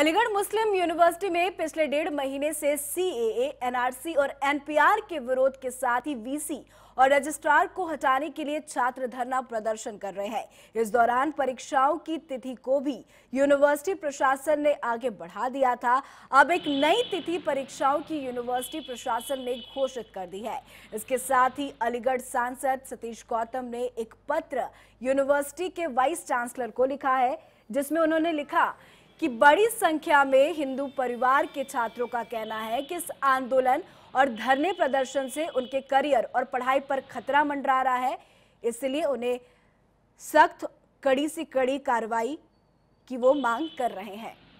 अलीगढ़ मुस्लिम university में पिछले डेढ़ महीने से सीएए, एनआरसी और एनपीआर के विरोध के साथ ही वीसी और रजिस्ट्रार को हटाने के लिए छात्र धरना प्रदर्शन कर रहे हैं इस दौरान परीक्षाओं की तिथि को भी यूनिवर्सिटी प्रशासन ने आगे बढ़ा दिया था अब एक नई तिथि परीक्षाओं की यूनिवर्सिटी प्रशासन ने घोषित कर दी है इसके साथ ही अलीगढ़ सांसद सतीश गौतम ने एक पत्र यूनिवर्सिटी के वाइस चांसलर को लिखा है जिसमें उन्होंने लिखा कि बड़ी संख्या में हिंदू परिवार के छात्रों का कहना है कि इस आंदोलन और धरने प्रदर्शन से उनके करियर और पढ़ाई पर खतरा मंडरा रहा है इसलिए उन्हें सख्त कड़ी से कड़ी कार्रवाई की वो मांग कर रहे हैं